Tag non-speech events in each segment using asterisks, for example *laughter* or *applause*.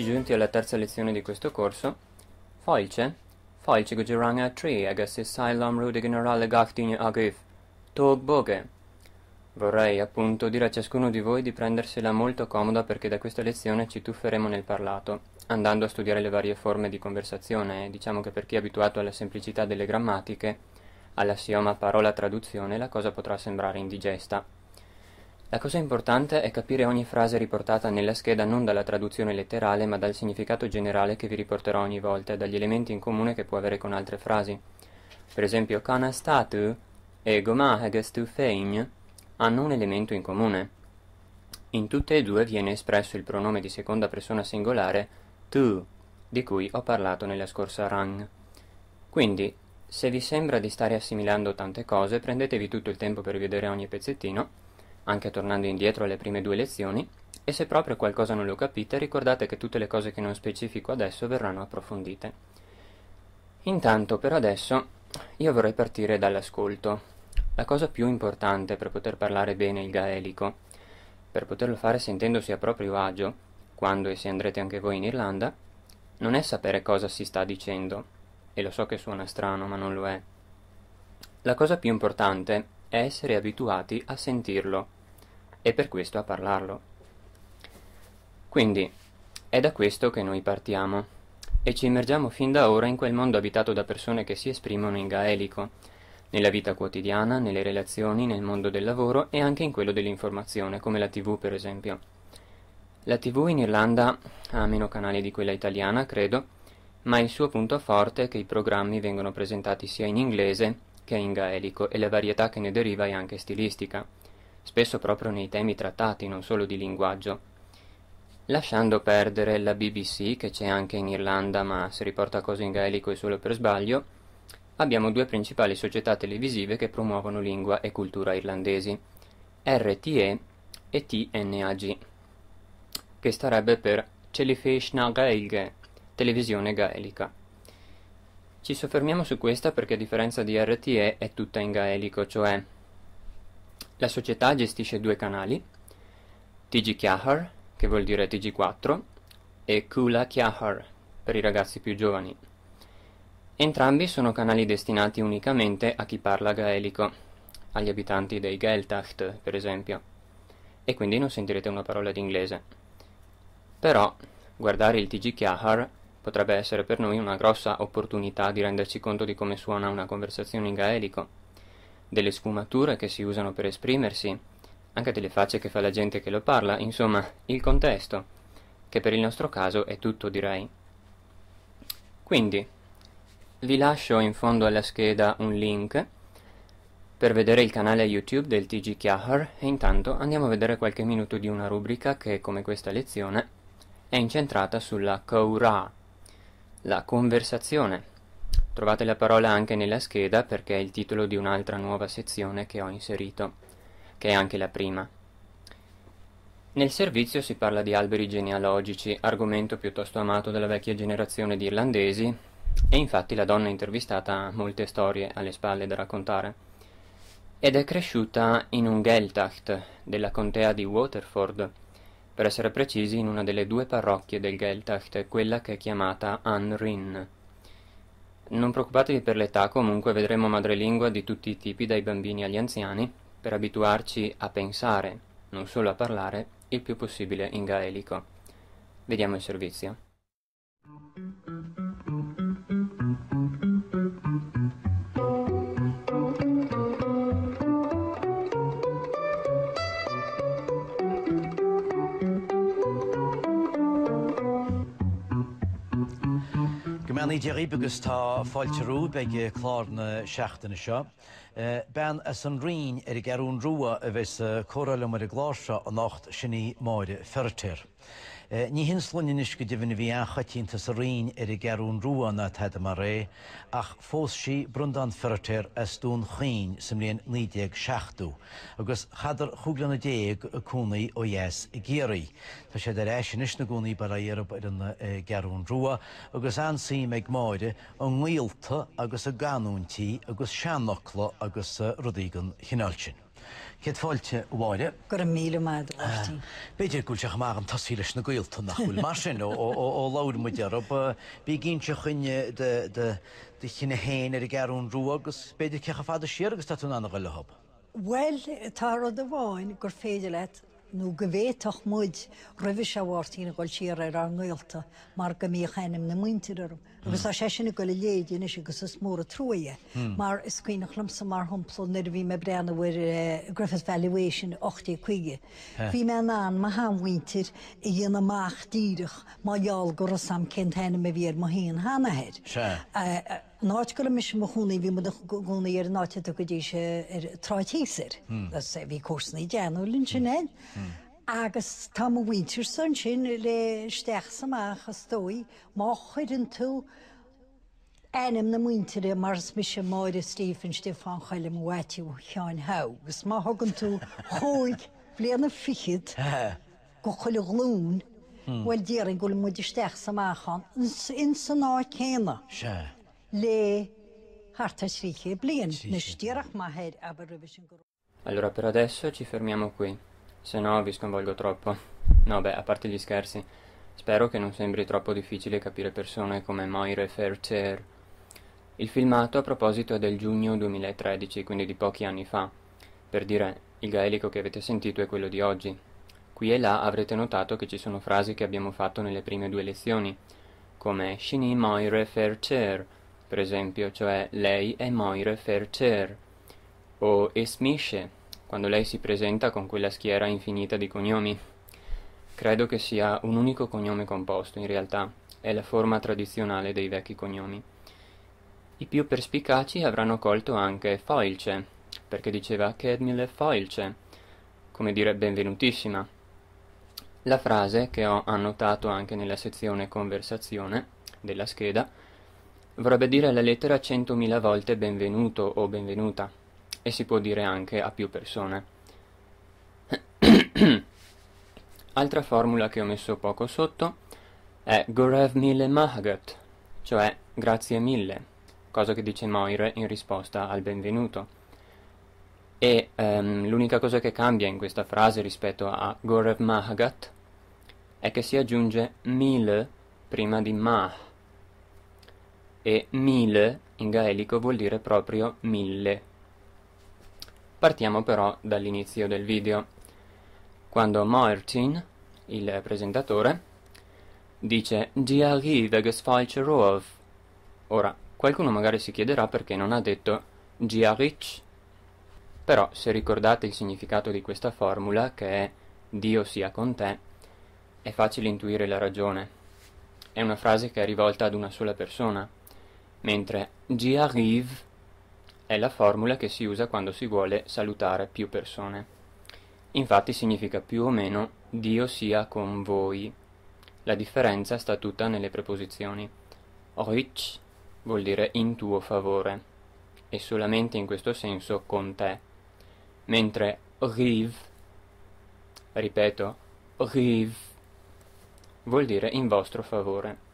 Eccoci giunti alla terza lezione di questo corso. Falce, Falce Geranga 3, Agassi Silam Rude Generale Gachtine Agif, Tog Boge. Vorrei appunto dire a ciascuno di voi di prendersela molto comoda perché da questa lezione ci tufferemo nel parlato, andando a studiare le varie forme di conversazione e diciamo che per chi è abituato alla semplicità delle grammatiche, alla sioma parola traduzione la cosa potrà sembrare indigesta. La cosa importante è capire ogni frase riportata nella scheda non dalla traduzione letterale ma dal significato generale che vi riporterò ogni volta e dagli elementi in comune che può avere con altre frasi. Per esempio, Kana Statu e Goma Hagestu Fein hanno un elemento in comune. In tutte e due viene espresso il pronome di seconda persona singolare tu, di cui ho parlato nella scorsa rang. Quindi, se vi sembra di stare assimilando tante cose, prendetevi tutto il tempo per vedere ogni pezzettino anche tornando indietro alle prime due lezioni, e se proprio qualcosa non lo capite ricordate che tutte le cose che non specifico adesso verranno approfondite. Intanto per adesso io vorrei partire dall'ascolto, la cosa più importante per poter parlare bene il gaelico, per poterlo fare sentendosi a proprio agio, quando e se andrete anche voi in Irlanda, non è sapere cosa si sta dicendo, e lo so che suona strano ma non lo è. La cosa più importante è essere abituati a sentirlo e per questo a parlarlo. Quindi è da questo che noi partiamo e ci immergiamo fin da ora in quel mondo abitato da persone che si esprimono in gaelico, nella vita quotidiana, nelle relazioni, nel mondo del lavoro e anche in quello dell'informazione, come la TV per esempio. La TV in Irlanda ha meno canali di quella italiana, credo, ma il suo punto forte è che i programmi vengono presentati sia in inglese che è in gaelico e la varietà che ne deriva è anche stilistica, spesso proprio nei temi trattati, non solo di linguaggio. Lasciando perdere la BBC, che c'è anche in Irlanda ma si riporta cose in gaelico e solo per sbaglio, abbiamo due principali società televisive che promuovono lingua e cultura irlandesi, RTE e TNAG, che starebbe per Telefish na Gaelge, televisione gaelica. Ci soffermiamo su questa perché a differenza di RTE è tutta in gaelico, cioè la società gestisce due canali, TG Kjahar, che vuol dire TG4, e Kula Kjahar, per i ragazzi più giovani. Entrambi sono canali destinati unicamente a chi parla gaelico, agli abitanti dei Geltacht, per esempio, e quindi non sentirete una parola d'inglese. Però, guardare il TG Kjahar Potrebbe essere per noi una grossa opportunità di renderci conto di come suona una conversazione in gaelico, delle sfumature che si usano per esprimersi, anche delle facce che fa la gente che lo parla, insomma, il contesto, che per il nostro caso è tutto direi. Quindi, vi lascio in fondo alla scheda un link per vedere il canale YouTube del TG Chiahar e intanto andiamo a vedere qualche minuto di una rubrica che, come questa lezione, è incentrata sulla Koura, la conversazione. Trovate la parola anche nella scheda perché è il titolo di un'altra nuova sezione che ho inserito, che è anche la prima. Nel servizio si parla di alberi genealogici, argomento piuttosto amato dalla vecchia generazione di irlandesi, e infatti la donna intervistata ha molte storie alle spalle da raccontare. Ed è cresciuta in un Geltacht della contea di Waterford, per essere precisi in una delle due parrocchie del Geltacht, quella che è chiamata Anrin. Non preoccupatevi per l'età, comunque vedremo madrelingua di tutti i tipi, dai bambini agli anziani, per abituarci a pensare, non solo a parlare, il più possibile in gaelico. Vediamo il servizio. Anna Jerry agus tá fáilterú beige chlána seaachtainna seo. Ben as an rion ar i garún rúa a bheits choralim ar i glása a nacht sinní máide fertéir. Eh, ní hinslonis go dihanna bhí achatínta sa rion ar i garún ruúanna theide mar ré, ach fós si brundan fertéir a stún chéin sem léon 16ú, agus chadar chuúglanna déag a cúnaí ó dhéas i géirí. Tá sé de éis sin isna gúnaí bara dhéarb ar an eh, garún ruúa, agus ansaí meid máide an nghuiilta agus a ganúntíí agus seanachla agus rudígan chinálsin. Gwyr Cedfáilte bháire. Gur an ah, míle meid Beiidir gúil seach mágam tasí eich na gil tunna chuil mar sin ó láir ar. dearb bí ginn se chuine de sinna hen ar y i garún rú cech a ffad fada siar agos tá túna go lehab. hob? Wel, ta'r bháin gur féidir leit Nw gyfeitach mwyd rhyfys a wartyn i'n gweld siar ar angoelta, mae'r gymich hanem na mwyntir ar Agos a sesyn y gol y leid yn eisiau gysys môr y trwy e. Mm. Mae'r ysgwyn o'ch lymsa mae'r hwmpl nid fi me bren o'r Griffith Valuation 85. Fi me na'n mae han wyntir i yn y mach dyrwch mae iol gwrs am cynt hanem y fi er mae hyn hana hyd. náitgurla mis moúna bhí mu gúna ar náte go dí sé ar trátíir hmm. sé eh, bhí cósna déanú linn sinnéin. Hmm. Hmm. Agus tá vítir san sin le steach samach a stói má chuidann tú Enim na muintere mars mis sem máire Stephen Stefan chaile weitiú cheáin ha, gus má hagann tú hóig blianana fichiid *laughs* go chuile glún, Weil déan go muidir steach samachchan in san ná chéna. Se. le Allora per adesso ci fermiamo qui, se no vi sconvolgo troppo. No beh, a parte gli scherzi, spero che non sembri troppo difficile capire persone come Moire Fairchair. Il filmato a proposito è del giugno 2013, quindi di pochi anni fa. Per dire, il gaelico che avete sentito è quello di oggi. Qui e là avrete notato che ci sono frasi che abbiamo fatto nelle prime due lezioni, come Shini Moire Fairchair, per esempio, cioè lei è Moire Fercher, o Esmisce, quando lei si presenta con quella schiera infinita di cognomi. Credo che sia un unico cognome composto, in realtà, è la forma tradizionale dei vecchi cognomi. I più perspicaci avranno colto anche Foilce, perché diceva Kedmile Foilce, come dire benvenutissima. La frase, che ho annotato anche nella sezione conversazione della scheda, Vorrebbe dire alla lettera centomila volte benvenuto o benvenuta, e si può dire anche a più persone. *clears throat* Altra formula che ho messo poco sotto è Gorev mille mahagat, cioè grazie mille, cosa che dice Moire in risposta al benvenuto. E um, l'unica cosa che cambia in questa frase rispetto a Gorev mahagat è che si aggiunge mille prima di mah e mille in gaelico vuol dire proprio mille. Partiamo però dall'inizio del video, quando Martin, il presentatore, dice Diarrive gesfalce Rolf. Ora, qualcuno magari si chiederà perché non ha detto Giarich, però se ricordate il significato di questa formula, che è Dio sia con te, è facile intuire la ragione. È una frase che è rivolta ad una sola persona, mentre j'arrive è la formula che si usa quando si vuole salutare più persone. Infatti significa più o meno Dio sia con voi. La differenza sta tutta nelle preposizioni. Rich vuol dire in tuo favore e solamente in questo senso con te, mentre riv, ripeto, riv, vuol dire in vostro favore.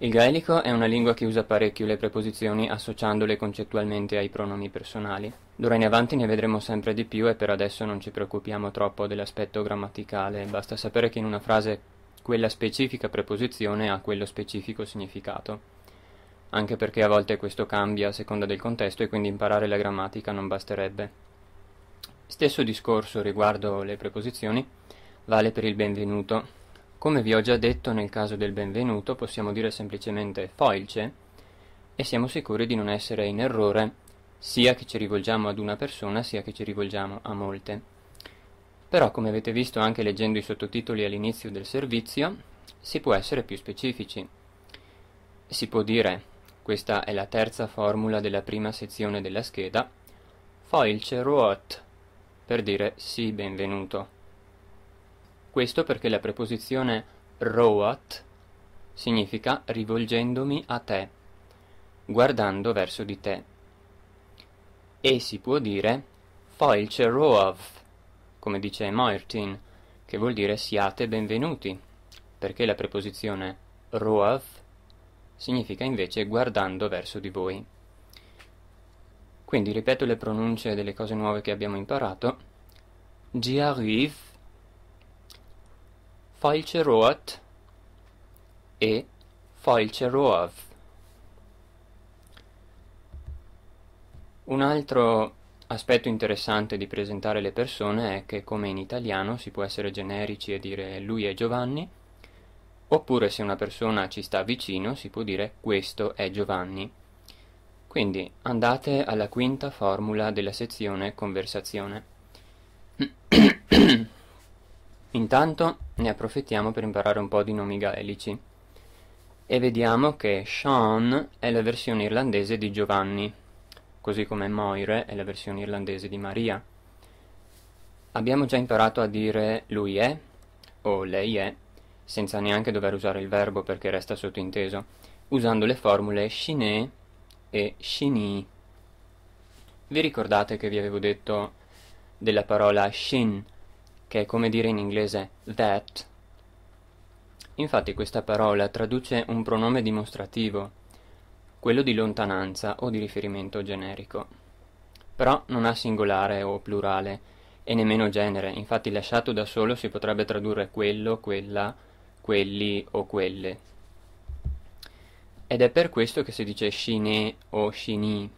Il gaelico è una lingua che usa parecchio le preposizioni associandole concettualmente ai pronomi personali. D'ora in avanti ne vedremo sempre di più e per adesso non ci preoccupiamo troppo dell'aspetto grammaticale, basta sapere che in una frase quella specifica preposizione ha quello specifico significato. Anche perché a volte questo cambia a seconda del contesto e quindi imparare la grammatica non basterebbe. Stesso discorso riguardo le preposizioni vale per il benvenuto, come vi ho già detto nel caso del benvenuto possiamo dire semplicemente foilce e siamo sicuri di non essere in errore sia che ci rivolgiamo ad una persona sia che ci rivolgiamo a molte. Però come avete visto anche leggendo i sottotitoli all'inizio del servizio si può essere più specifici. Si può dire, questa è la terza formula della prima sezione della scheda, foilce ruot per dire sì benvenuto. Questo perché la preposizione roat significa rivolgendomi a te, guardando verso di te. E si può dire foilce roav, come dice Martin, che vuol dire siate benvenuti, perché la preposizione roav significa invece guardando verso di voi. Quindi ripeto le pronunce delle cose nuove che abbiamo imparato. J'arrive Falce Roat e Falce Roav. Un altro aspetto interessante di presentare le persone è che come in italiano si può essere generici e dire lui è Giovanni, oppure se una persona ci sta vicino si può dire questo è Giovanni. Quindi andate alla quinta formula della sezione conversazione. *clears throat* Intanto ne approfittiamo per imparare un po' di nomi gaelici. E vediamo che Sean è la versione irlandese di Giovanni, così come Moire è la versione irlandese di Maria. Abbiamo già imparato a dire lui è o lei è, senza neanche dover usare il verbo perché resta sottinteso, usando le formule shiné e shini. Vi ricordate che vi avevo detto della parola shin che è come dire in inglese that. Infatti questa parola traduce un pronome dimostrativo, quello di lontananza o di riferimento generico. Però non ha singolare o plurale e nemmeno genere, infatti lasciato da solo si potrebbe tradurre quello, quella, quelli o quelle. Ed è per questo che si dice shine o shini,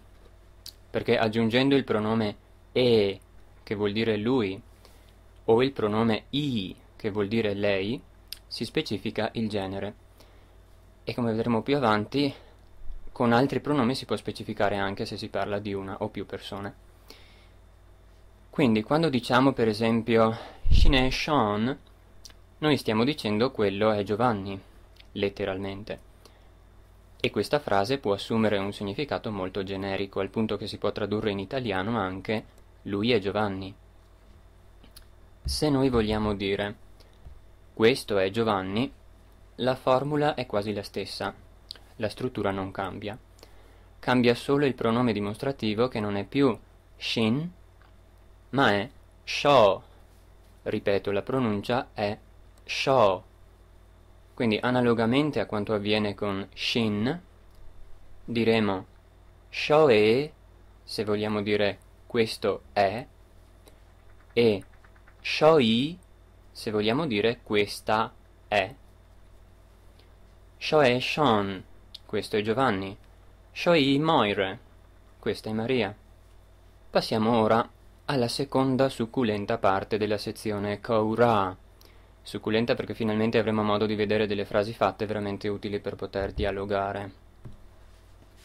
perché aggiungendo il pronome e, che vuol dire lui, o il pronome I, che vuol dire lei, si specifica il genere. E come vedremo più avanti, con altri pronomi si può specificare anche se si parla di una o più persone. Quindi quando diciamo per esempio Shine Sean, noi stiamo dicendo quello è Giovanni, letteralmente. E questa frase può assumere un significato molto generico, al punto che si può tradurre in italiano anche lui è Giovanni. Se noi vogliamo dire questo è Giovanni, la formula è quasi la stessa, la struttura non cambia. Cambia solo il pronome dimostrativo che non è più shin, ma è sho. Ripeto, la pronuncia è sho. Quindi analogamente a quanto avviene con shin, diremo Sho-e, se vogliamo dire questo è e Shoi, se vogliamo dire questa è. Shoe Sean, questo è Giovanni. Shoi Moire, questa è Maria. Passiamo ora alla seconda succulenta parte della sezione Koura. Succulenta perché finalmente avremo modo di vedere delle frasi fatte veramente utili per poter dialogare.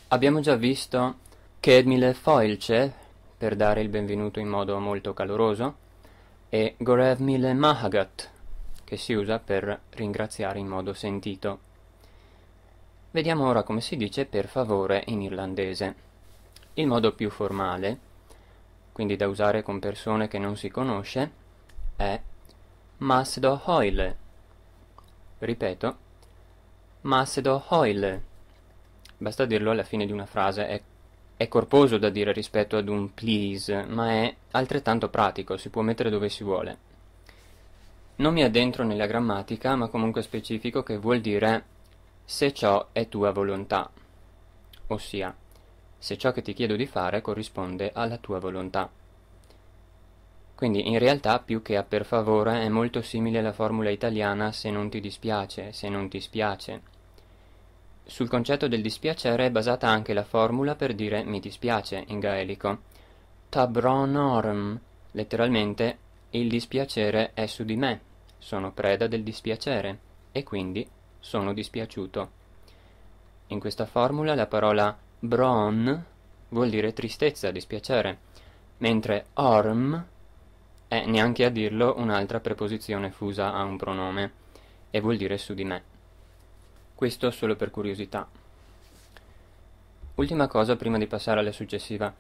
Abbiamo già visto Kedmile Foilce, per dare il benvenuto in modo molto caloroso, e Gorev Mile Mahagat, che si usa per ringraziare in modo sentito. Vediamo ora come si dice per favore in irlandese. Il modo più formale, quindi da usare con persone che non si conosce, è Masdo Hoyle. Ripeto, Masdo Hoyle. Basta dirlo alla fine di una frase, è ecco. È corposo da dire rispetto ad un please, ma è altrettanto pratico, si può mettere dove si vuole. Non mi addentro nella grammatica, ma comunque specifico che vuol dire se ciò è tua volontà, ossia se ciò che ti chiedo di fare corrisponde alla tua volontà. Quindi in realtà più che a per favore è molto simile alla formula italiana se non ti dispiace, se non ti spiace sul concetto del dispiacere è basata anche la formula per dire mi dispiace in gaelico. Tabronorm, letteralmente il dispiacere è su di me, sono preda del dispiacere e quindi sono dispiaciuto. In questa formula la parola bron vuol dire tristezza, dispiacere, mentre orm è neanche a dirlo un'altra preposizione fusa a un pronome e vuol dire su di me. Questo solo per curiosità. Ultima cosa prima di passare alla successiva.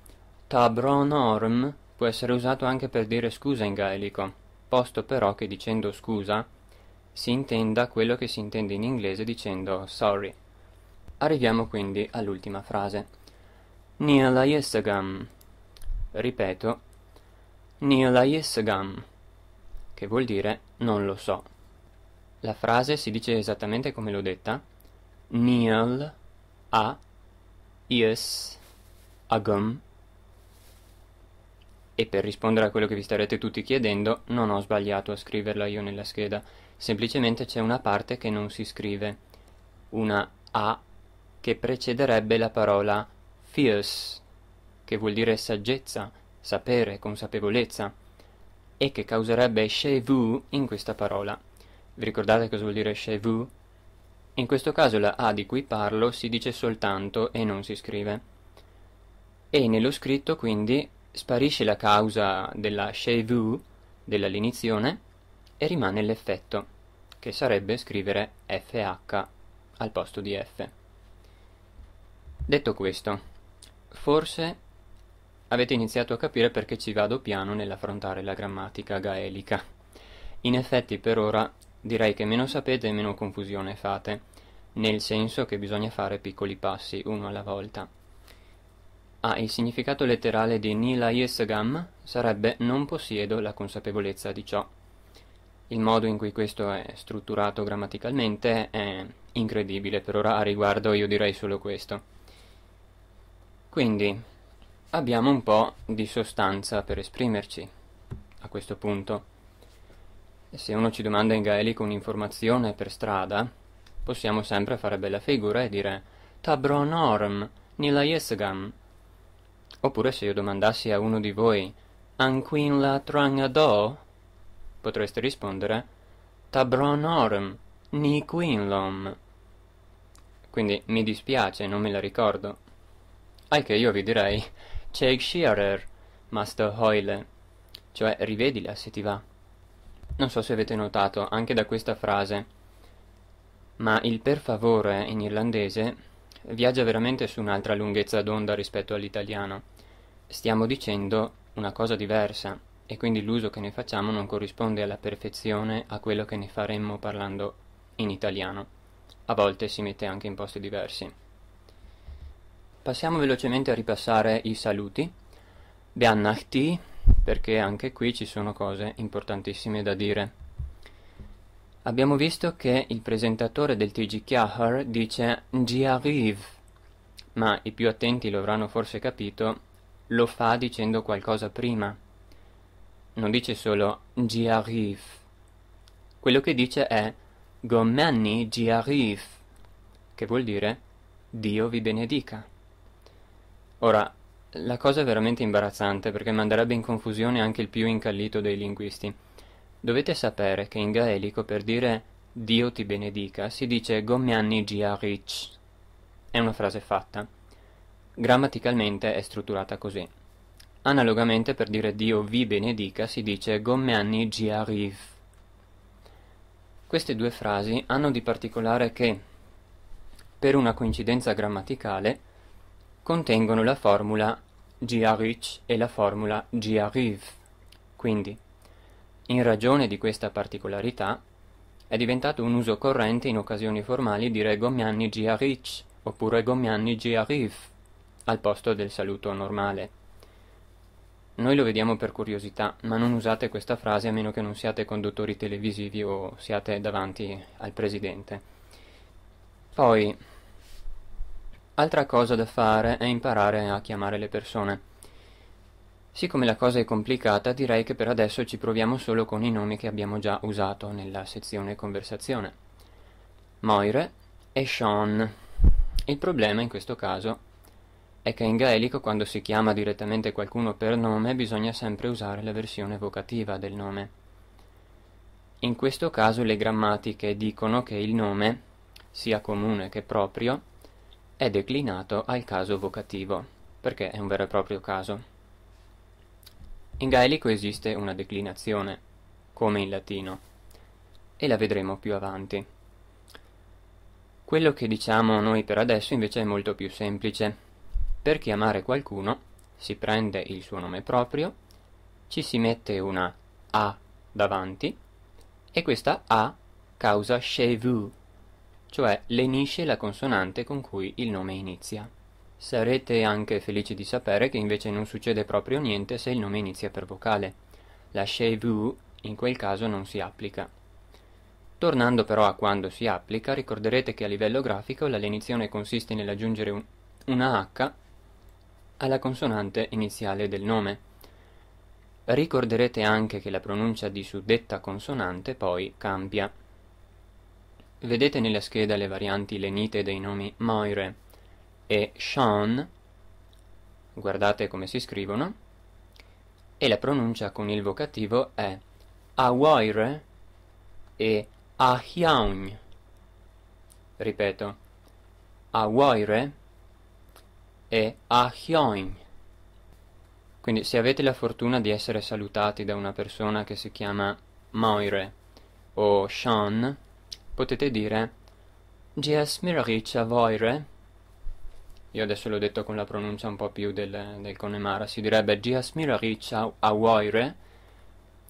Tabronorm può essere usato anche per dire scusa in gaelico, posto però che dicendo scusa si intenda quello che si intende in inglese dicendo sorry. Arriviamo quindi all'ultima frase. Nila yesagam. Ripeto, Nila yesagam, che vuol dire non lo so. La frase si dice esattamente come l'ho detta. Neal a is agum. E per rispondere a quello che vi starete tutti chiedendo, non ho sbagliato a scriverla io nella scheda. Semplicemente c'è una parte che non si scrive. Una a che precederebbe la parola fierce, che vuol dire saggezza, sapere, consapevolezza, e che causerebbe chez vous in questa parola. Vi ricordate cosa vuol dire chez vous? In questo caso la A di cui parlo si dice soltanto e non si scrive. E nello scritto quindi sparisce la causa della chez vous, della linizione, e rimane l'effetto, che sarebbe scrivere FH al posto di F. Detto questo, forse avete iniziato a capire perché ci vado piano nell'affrontare la grammatica gaelica. In effetti per ora Direi che meno sapete meno confusione fate, nel senso che bisogna fare piccoli passi, uno alla volta. Ah, il significato letterale di Nila Yesagam sarebbe non possiedo la consapevolezza di ciò. Il modo in cui questo è strutturato grammaticalmente è incredibile, per ora a riguardo io direi solo questo. Quindi abbiamo un po' di sostanza per esprimerci a questo punto. E se uno ci domanda in gaelico un'informazione per strada, possiamo sempre fare bella figura e dire Tabronorm, nila yesgam. Oppure se io domandassi a uno di voi Anquin la trangado, potreste rispondere Tabronorm, ni quinlom. Quindi mi dispiace, non me la ricordo. Al che io vi direi Cheikh Shearer, Master Hoyle. Cioè, rivedila se ti va. Non so se avete notato, anche da questa frase, ma il per favore in irlandese viaggia veramente su un'altra lunghezza d'onda rispetto all'italiano. Stiamo dicendo una cosa diversa e quindi l'uso che ne facciamo non corrisponde alla perfezione a quello che ne faremmo parlando in italiano. A volte si mette anche in posti diversi. Passiamo velocemente a ripassare i saluti. Beannachti, perché anche qui ci sono cose importantissime da dire. Abbiamo visto che il presentatore del TG Chiahar dice J'y arrive, ma i più attenti lo avranno forse capito, lo fa dicendo qualcosa prima. Non dice solo J'y arrive. Quello che dice è Gomani j'y arrive, che vuol dire Dio vi benedica. Ora, la cosa è veramente imbarazzante perché manderebbe in confusione anche il più incallito dei linguisti. Dovete sapere che in gaelico per dire Dio ti benedica si dice Gommianni Giarich. È una frase fatta. Grammaticalmente è strutturata così. Analogamente per dire Dio vi benedica si dice Gommianni Giariv. Queste due frasi hanno di particolare che, per una coincidenza grammaticale, contengono la formula j'arrive e la formula j'arrive. Quindi, in ragione di questa particolarità, è diventato un uso corrente in occasioni formali dire Gommiani j'arrive oppure Gommiani j'arrive al posto del saluto normale. Noi lo vediamo per curiosità, ma non usate questa frase a meno che non siate conduttori televisivi o siate davanti al presidente. Poi, Altra cosa da fare è imparare a chiamare le persone. Siccome la cosa è complicata, direi che per adesso ci proviamo solo con i nomi che abbiamo già usato nella sezione conversazione. Moire e Sean. Il problema in questo caso è che in gaelico quando si chiama direttamente qualcuno per nome bisogna sempre usare la versione vocativa del nome. In questo caso le grammatiche dicono che il nome, sia comune che proprio, è declinato al caso vocativo, perché è un vero e proprio caso. In gaelico esiste una declinazione, come in latino, e la vedremo più avanti. Quello che diciamo noi per adesso invece è molto più semplice. Per chiamare qualcuno si prende il suo nome proprio, ci si mette una A davanti e questa A causa chez vous, cioè lenisce la consonante con cui il nome inizia. Sarete anche felici di sapere che invece non succede proprio niente se il nome inizia per vocale. La chez-vous in quel caso non si applica. Tornando però a quando si applica, ricorderete che a livello grafico la lenizione consiste nell'aggiungere un, una H alla consonante iniziale del nome. Ricorderete anche che la pronuncia di suddetta consonante poi cambia. Vedete nella scheda le varianti lenite dei nomi Moire e Sean, guardate come si scrivono, e la pronuncia con il vocativo è Awoire e Ahiaun. Ripeto, Awoire e Ahioin. Quindi se avete la fortuna di essere salutati da una persona che si chiama Moire o Sean, potete dire Gias Miraric a Io adesso l'ho detto con la pronuncia un po' più del, del Connemara, si direbbe Gias Miraric a,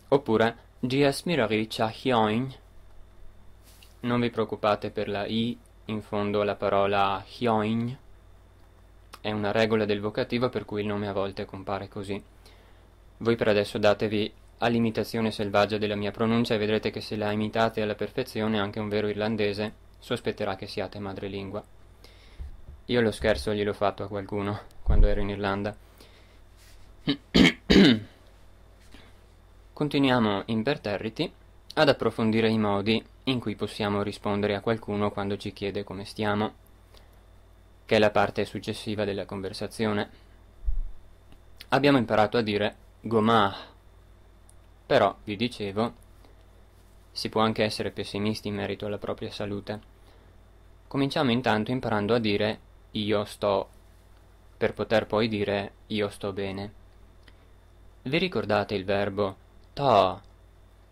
oppure Gias Miraric Hioin. Non vi preoccupate per la i in fondo alla parola Hioin. È una regola del vocativo per cui il nome a volte compare così. Voi per adesso datevi all'imitazione selvaggia della mia pronuncia e vedrete che se la imitate alla perfezione anche un vero irlandese sospetterà che siate madrelingua. Io lo scherzo gliel'ho fatto a qualcuno quando ero in Irlanda. *coughs* Continuiamo imperterriti ad approfondire i modi in cui possiamo rispondere a qualcuno quando ci chiede come stiamo, che è la parte successiva della conversazione. Abbiamo imparato a dire gomah però, vi dicevo, si può anche essere pessimisti in merito alla propria salute. Cominciamo intanto imparando a dire io sto, per poter poi dire io sto bene. Vi ricordate il verbo to,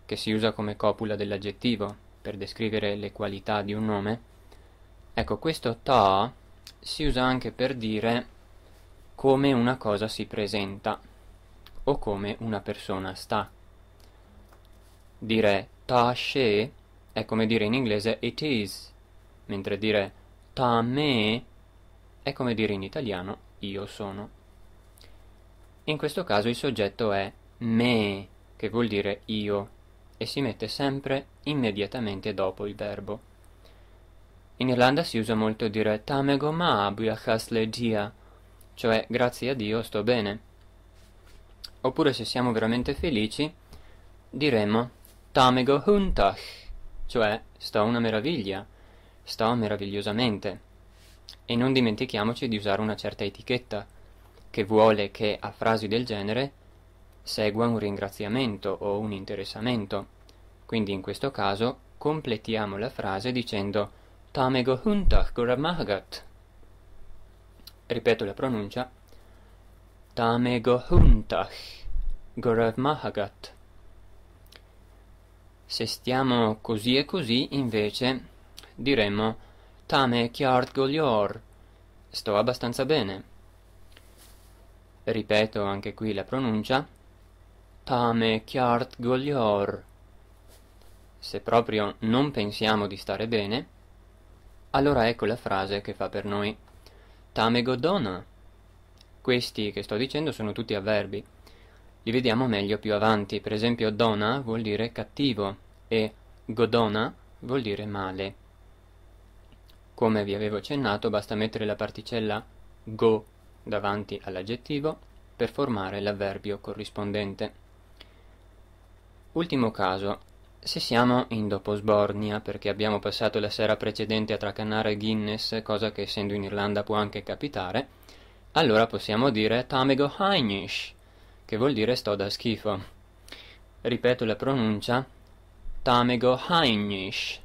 che si usa come copula dell'aggettivo per descrivere le qualità di un nome? Ecco, questo to si usa anche per dire come una cosa si presenta o come una persona sta. Dire ta she è come dire in inglese it is, mentre dire ta me è come dire in italiano io sono. In questo caso il soggetto è me, che vuol dire io, e si mette sempre immediatamente dopo il verbo. In Irlanda si usa molto dire tamego ma abuiachas le dia, cioè grazie a Dio sto bene. Oppure se siamo veramente felici, diremo Tamego Huntach, cioè sto una meraviglia, sto meravigliosamente. E non dimentichiamoci di usare una certa etichetta, che vuole che a frasi del genere segua un ringraziamento o un interessamento. Quindi in questo caso completiamo la frase dicendo Tamego Huntach Goramagat. Ripeto la pronuncia. Tamego Huntach Goramagat. Se stiamo così e così, invece, diremmo Tame kjart golior. Sto abbastanza bene. Ripeto anche qui la pronuncia. Tame kjart golior. Se proprio non pensiamo di stare bene, allora ecco la frase che fa per noi. Tame godona. Questi che sto dicendo sono tutti avverbi. Li vediamo meglio più avanti. Per esempio, dona vuol dire cattivo, e Godona vuol dire male. Come vi avevo accennato, basta mettere la particella go davanti all'aggettivo per formare l'avverbio corrispondente. Ultimo caso, se siamo in doposbornia perché abbiamo passato la sera precedente a tracannare Guinness, cosa che essendo in Irlanda può anche capitare, allora possiamo dire Tamego Heinish, che vuol dire sto da schifo. Ripeto la pronuncia Tamego Heinisch.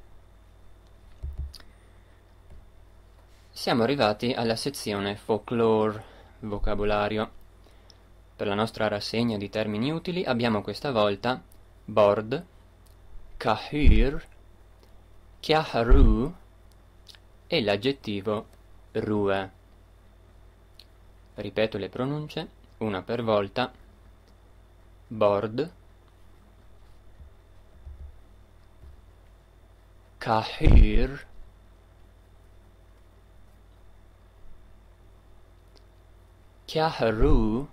Siamo arrivati alla sezione folklore, vocabolario. Per la nostra rassegna di termini utili abbiamo questa volta bord, kahir, chiahru e l'aggettivo rue. Ripeto le pronunce una per volta. Bord, كحير كهرو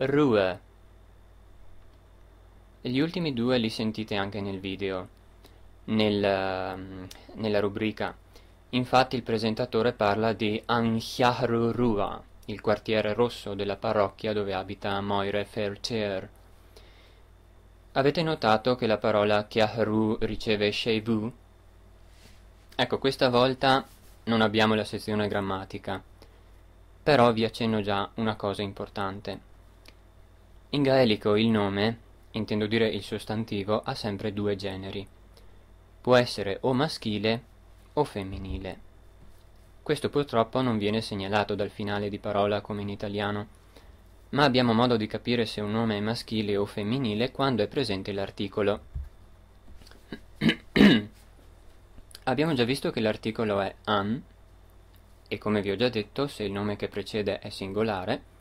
روى gli ultimi due li sentite anche nel video nella, ehm, nella rubrica infatti il presentatore parla di Anhyahrurua il quartiere rosso della parrocchia dove abita Moire Fercher Avete notato che la parola Chiahru riceve Sheibu? Ecco, questa volta non abbiamo la sezione grammatica, però vi accenno già una cosa importante. In gaelico il nome, intendo dire il sostantivo, ha sempre due generi. Può essere o maschile o femminile. Questo purtroppo non viene segnalato dal finale di parola come in italiano, ma abbiamo modo di capire se un nome è maschile o femminile quando è presente l'articolo. *clears throat* abbiamo già visto che l'articolo è an, e come vi ho già detto, se il nome che precede è singolare,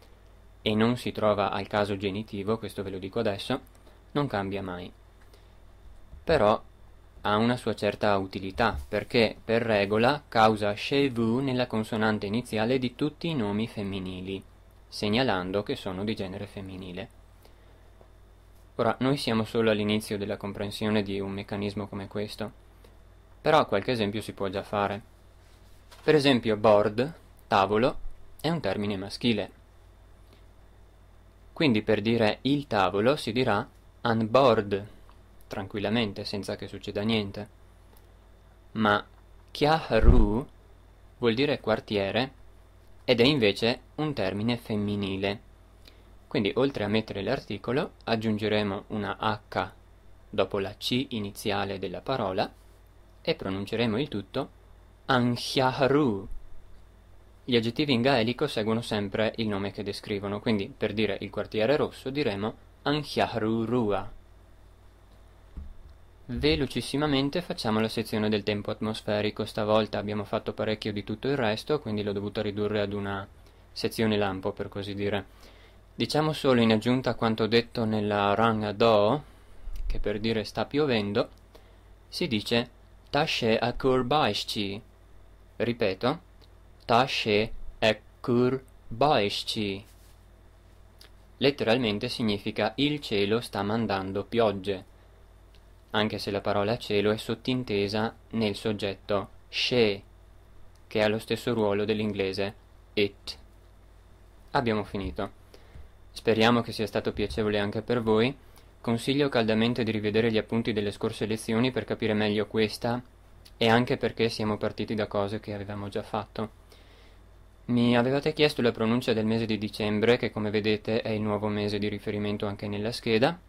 e non si trova al caso genitivo, questo ve lo dico adesso, non cambia mai. Però ha una sua certa utilità, perché per regola causa chez vous nella consonante iniziale di tutti i nomi femminili segnalando che sono di genere femminile. Ora, noi siamo solo all'inizio della comprensione di un meccanismo come questo, però qualche esempio si può già fare. Per esempio, board, tavolo, è un termine maschile. Quindi per dire il tavolo si dirà on board, tranquillamente, senza che succeda niente. Ma chiahru vuol dire quartiere ed è invece un termine femminile. Quindi oltre a mettere l'articolo aggiungeremo una H dopo la C iniziale della parola e pronunceremo il tutto Anchiaru. Gli aggettivi in gaelico seguono sempre il nome che descrivono, quindi per dire il quartiere rosso diremo Anxiaharurua. Velocissimamente facciamo la sezione del tempo atmosferico, stavolta abbiamo fatto parecchio di tutto il resto, quindi l'ho dovuta ridurre ad una sezione lampo per così dire. Diciamo solo in aggiunta a quanto detto nella ranga do, che per dire sta piovendo, si dice tashe akur baishchi. Ripeto, tashe akur baishchi. Letteralmente significa il cielo sta mandando piogge anche se la parola cielo è sottintesa nel soggetto she, che ha lo stesso ruolo dell'inglese it. Abbiamo finito. Speriamo che sia stato piacevole anche per voi. Consiglio caldamente di rivedere gli appunti delle scorse lezioni per capire meglio questa e anche perché siamo partiti da cose che avevamo già fatto. Mi avevate chiesto la pronuncia del mese di dicembre, che come vedete è il nuovo mese di riferimento anche nella scheda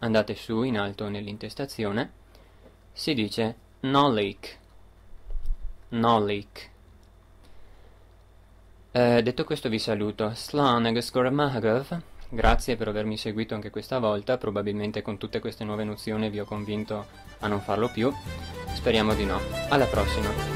andate su in alto nell'intestazione, si dice no leak. No leak. Eh, detto questo vi saluto. Slaneg Skoramagov, grazie per avermi seguito anche questa volta, probabilmente con tutte queste nuove nozioni vi ho convinto a non farlo più. Speriamo di no. Alla prossima!